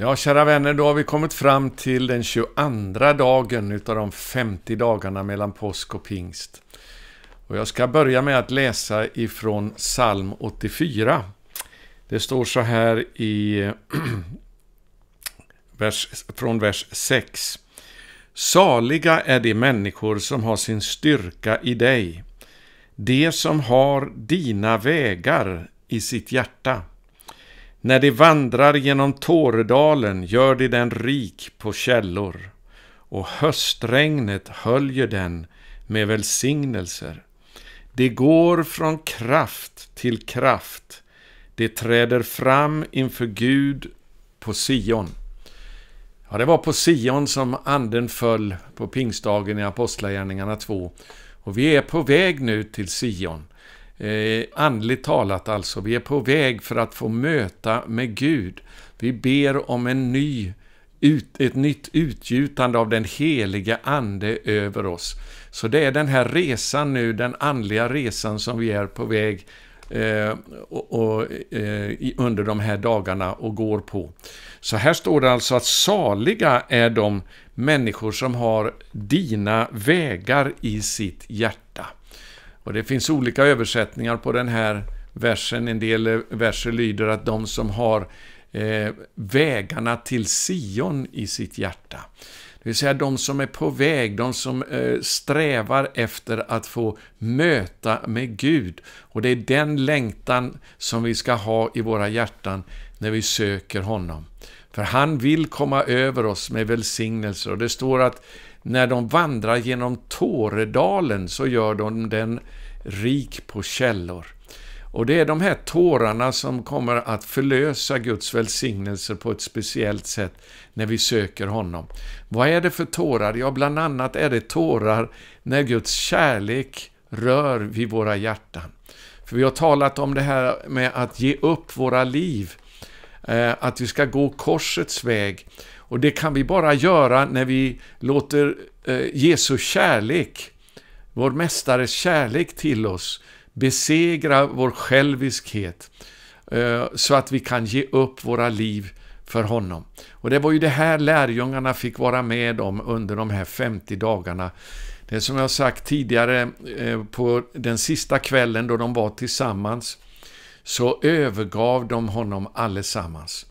Ja, kära vänner, då har vi kommit fram till den 22 dagen utav de 50 dagarna mellan påsk och pingst. Och jag ska börja med att läsa ifrån psalm 84. Det står så här i vers, från vers 6. Saliga är de människor som har sin styrka i dig, de som har dina vägar i sitt hjärta. När de vandrar genom Tåredalen gör de den rik på källor, och höstregnet höljer den med välsignelser. De går från kraft till kraft, de träder fram inför Gud på Sion. Ja, det var på Sion som anden föll på pingstdagen i Apostlagärningarna 2. Och vi är på väg nu till Sion. Eh, andligt talat alltså, vi är på väg för att få möta med Gud. Vi ber om en ny, ut, ett nytt utgjutande av den heliga Ande över oss. Så det är den här resan nu, den andliga resan som vi är på väg eh, och, och eh, under de här dagarna och går på. Så här står det alltså att saliga är de människor som har dina vägar i sitt hjärta. Och det finns olika översättningar på den här versen. En del verser lyder att de som har eh, vägarna till Sion i sitt hjärta. Det vill säga de som är på väg, de som eh, strävar efter att få möta med Gud. Och det är den längtan som vi ska ha i våra hjärtan när vi söker honom. För han vill komma över oss med välsignelser. Och det står att när de vandrar genom Tåredalen så gör de den rik på källor. Och det är de här tårarna som kommer att förlösa Guds välsignelser på ett speciellt sätt när vi söker honom. Vad är det för tårar? Ja, bland annat är det tårar när Guds kärlek rör vid våra hjärtan. För vi har talat om det här med att ge upp våra liv, eh, att vi ska gå korsets väg, och det kan vi bara göra när vi låter eh, Jesu kärlek, vår mästares kärlek till oss, besegra vår själviskhet eh, så att vi kan ge upp våra liv för honom. Och det var ju det här lärjungarna fick vara med om under de här 50 dagarna. Det är som jag sagt tidigare, eh, på den sista kvällen då de var tillsammans, så övergav de honom allesammans.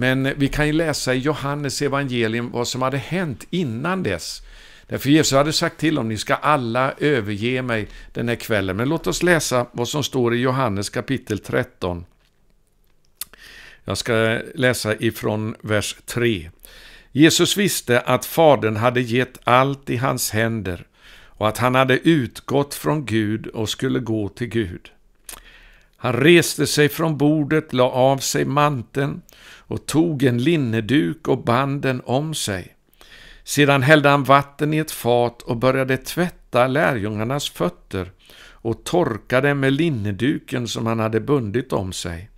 Men vi kan ju läsa i Johannes evangelium vad som hade hänt innan dess. Därför Jesus hade sagt till dem, ni ska alla överge mig den här kvällen. Men låt oss läsa vad som står i Johannes kapitel 13. Jag ska läsa ifrån vers 3. Jesus visste att Fadern hade gett allt i hans händer och att han hade utgått från Gud och skulle gå till Gud. Han reste sig från bordet, la av sig manteln och tog en linneduk och band den om sig. Sedan hällde han vatten i ett fat och började tvätta lärjungarnas fötter och torkade med linneduken som han hade bundit om sig.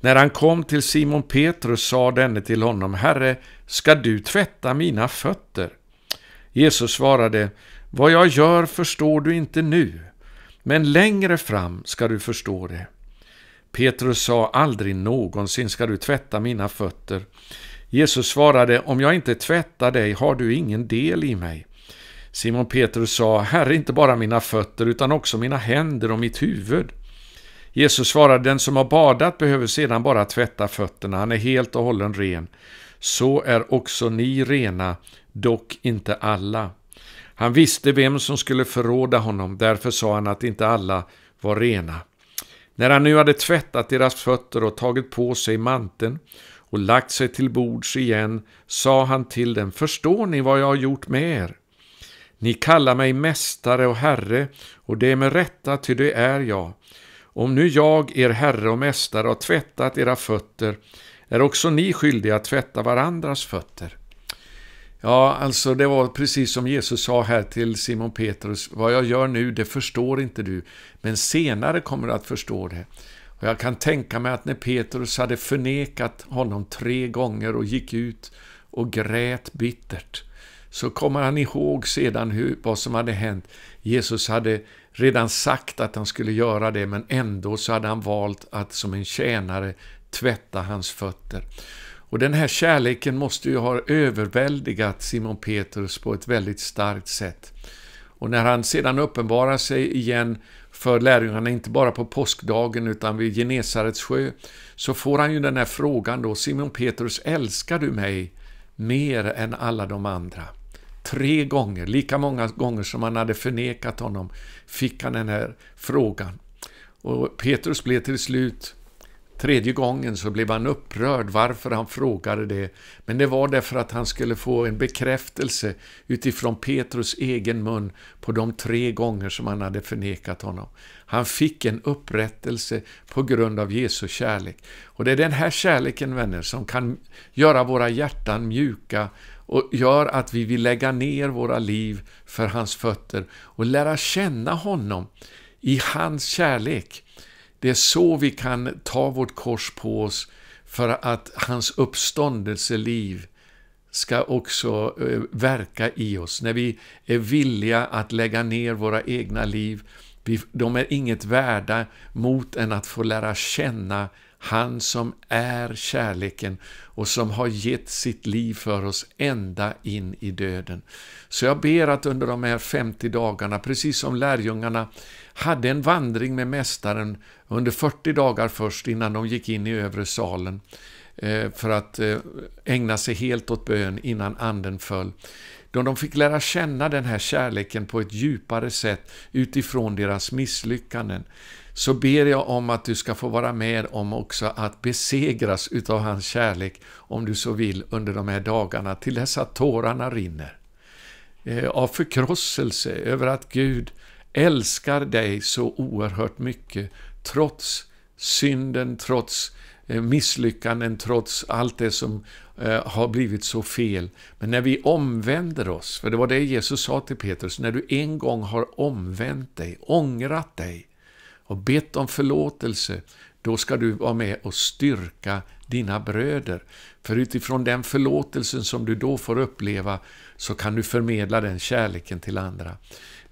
När han kom till Simon Petrus sa denne till honom, Herre, ska du tvätta mina fötter? Jesus svarade, Vad jag gör förstår du inte nu, men längre fram ska du förstå det. Petrus sa aldrig någonsin ska du tvätta mina fötter. Jesus svarade, om jag inte tvättar dig har du ingen del i mig. Simon Petrus sa, Herre, inte bara mina fötter utan också mina händer och mitt huvud. Jesus svarade, den som har badat behöver sedan bara tvätta fötterna, han är helt och hållen ren. Så är också ni rena, dock inte alla. Han visste vem som skulle förråda honom, därför sa han att inte alla var rena. När han nu hade tvättat deras fötter och tagit på sig manteln och lagt sig till bords igen sa han till dem, förstår ni vad jag har gjort med er? Ni kallar mig mästare och herre, och det är med rätta, ty det är jag. Om nu jag, er herre och mästare, har tvättat era fötter, är också ni skyldiga att tvätta varandras fötter. Ja, alltså det var precis som Jesus sa här till Simon Petrus. Vad jag gör nu, det förstår inte du, men senare kommer du att förstå det. Och jag kan tänka mig att när Petrus hade förnekat honom tre gånger och gick ut och grät bittert, så kommer han ihåg sedan hur, vad som hade hänt. Jesus hade redan sagt att han skulle göra det, men ändå så hade han valt att som en tjänare tvätta hans fötter. Och den här kärleken måste ju ha överväldigat Simon Petrus på ett väldigt starkt sätt. Och när han sedan uppenbarar sig igen för lärjungarna, inte bara på påskdagen utan vid Genesarets sjö, så får han ju den här frågan då, Simon Petrus, älskar du mig mer än alla de andra? Tre gånger, lika många gånger som han hade förnekat honom, fick han den här frågan. Och Petrus blev till slut Tredje gången så blev han upprörd varför han frågade det, men det var därför att han skulle få en bekräftelse utifrån Petrus egen mun på de tre gånger som han hade förnekat honom. Han fick en upprättelse på grund av Jesu kärlek. Och det är den här kärleken, vänner, som kan göra våra hjärtan mjuka och gör att vi vill lägga ner våra liv för hans fötter och lära känna honom i hans kärlek. Det är så vi kan ta vårt kors på oss för att hans uppståndelseliv ska också eh, verka i oss. När vi är villiga att lägga ner våra egna liv, de är inget värda mot än att få lära känna han som är kärleken och som har gett sitt liv för oss ända in i döden. Så jag ber att under de här 50 dagarna, precis som lärjungarna hade en vandring med Mästaren under 40 dagar först innan de gick in i övre salen eh, för att eh, ägna sig helt åt bön innan anden föll då de fick lära känna den här kärleken på ett djupare sätt utifrån deras misslyckanden så ber jag om att du ska få vara med om också att besegras utav hans kärlek, om du så vill, under de här dagarna, till dess att tårarna rinner. Eh, av förkrosselse över att Gud älskar dig så oerhört mycket, trots synden, trots eh, misslyckanden trots allt det som eh, har blivit så fel. Men när vi omvänder oss, för det var det Jesus sa till Petrus, när du en gång har omvänt dig, ångrat dig, och bett om förlåtelse, då ska du vara med och styrka dina bröder. För utifrån den förlåtelsen som du då får uppleva så kan du förmedla den kärleken till andra.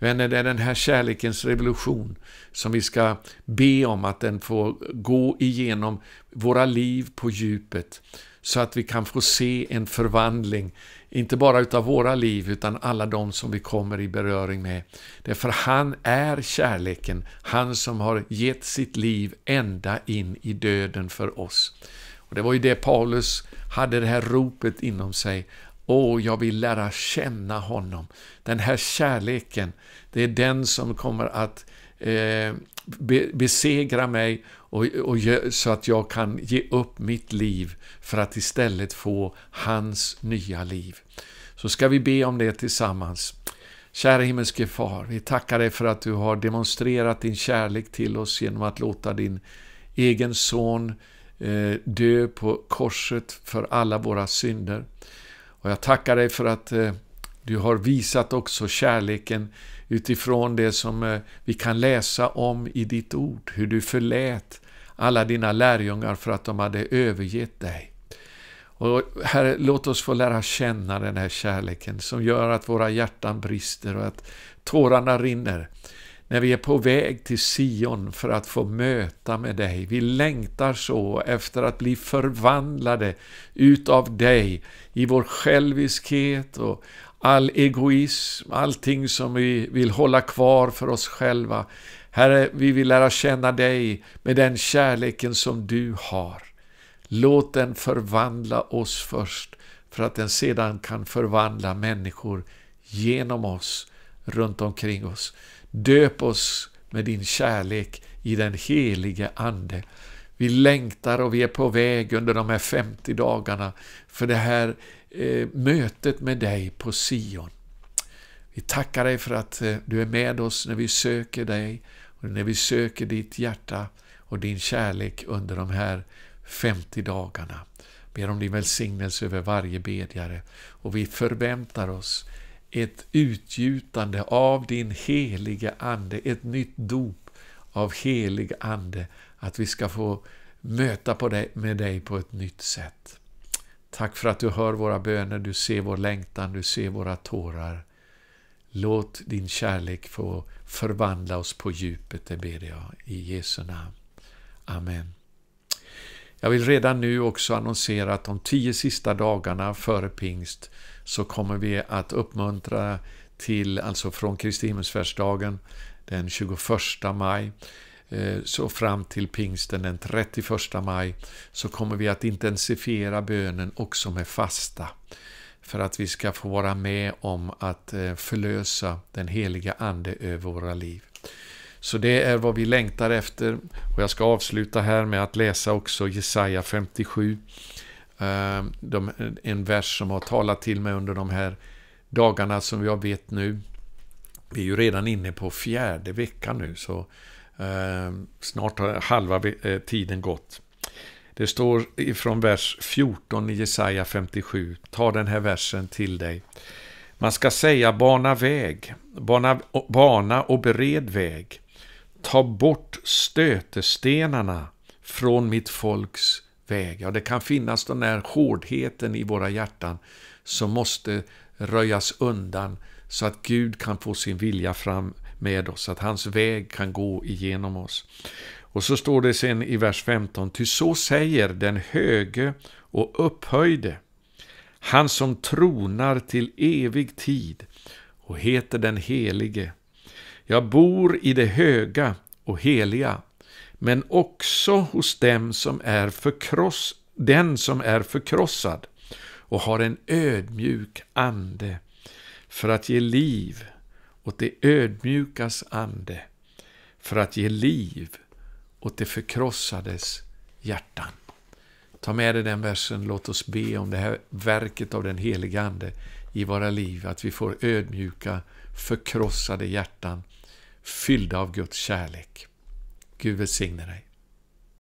Vänner, det är den här kärlekens revolution som vi ska be om att den får gå igenom våra liv på djupet så att vi kan få se en förvandling, inte bara utav våra liv utan alla de som vi kommer i beröring med. Därför han är kärleken, han som har gett sitt liv ända in i döden för oss. Och Det var ju det Paulus hade det här ropet inom sig, Åh, jag vill lära känna honom. Den här kärleken, det är den som kommer att eh, besegra mig och, och, så att jag kan ge upp mitt liv för att istället få hans nya liv. Så ska vi be om det tillsammans. Kära himmelske far, vi tackar dig för att du har demonstrerat din kärlek till oss genom att låta din egen son eh, dö på korset för alla våra synder. Och jag tackar dig för att eh, du har visat också kärleken utifrån det som eh, vi kan läsa om i ditt ord. Hur du förlät alla dina lärjungar för att de hade övergett dig. Och herre, låt oss få lära känna den här kärleken som gör att våra hjärtan brister och att tårarna rinner när vi är på väg till Sion för att få möta med dig. Vi längtar så efter att bli förvandlade utav dig i vår själviskhet och all egoism, allting som vi vill hålla kvar för oss själva. Herre, vi vill lära känna dig med den kärleken som du har. Låt den förvandla oss först, för att den sedan kan förvandla människor genom oss, runt omkring oss. Döp oss med din kärlek i den helige Ande. Vi längtar och vi är på väg under de här 50 dagarna för det här eh, mötet med dig på Sion. Vi tackar dig för att eh, du är med oss när vi söker dig, och när vi söker ditt hjärta och din kärlek under de här 50 dagarna. Ber om din välsignelse över varje bedjare och vi förväntar oss ett utgjutande av din helige Ande, ett nytt dop av helig Ande, att vi ska få möta på dig, med dig på ett nytt sätt. Tack för att du hör våra böner, du ser vår längtan, du ser våra tårar. Låt din kärlek få förvandla oss på djupet, det ber jag i Jesu namn. Amen. Jag vill redan nu också annonsera att de tio sista dagarna före pingst så kommer vi att uppmuntra till, alltså från Kristi himmelsfärdsdagen den 21 maj eh, så fram till pingsten den 31 maj så kommer vi att intensifiera bönen också med fasta för att vi ska få vara med om att eh, förlösa den heliga Ande över våra liv. Så det är vad vi längtar efter och jag ska avsluta här med att läsa också Jesaja 57 Ehm, de, en vers som har talat till mig under de här dagarna som jag vet nu. Vi är ju redan inne på fjärde veckan nu, så eh, snart har halva eh, tiden gått. Det står ifrån vers 14 i Jesaja 57. Ta den här versen till dig. Man ska säga bana väg, bana, bana och bered väg. Ta bort stötestenarna från mitt folks väg. Ja, det kan finnas den där hårdheten i våra hjärtan som måste röjas undan så att Gud kan få sin vilja fram med oss, att hans väg kan gå igenom oss. Och så står det sen i vers 15, ty så säger den höge och upphöjde, han som tronar till evig tid och heter den helige. Jag bor i det höga och heliga men också hos dem som är förkross, den som är förkrossad och har en ödmjuk ande för att ge liv åt det ödmjukas ande för att ge liv åt det förkrossades hjärtan. Ta med dig den versen, låt oss be om det här verket av den helige Ande i våra liv, att vi får ödmjuka, förkrossade hjärtan, fyllda av Guds kärlek. Gud välsigne dig.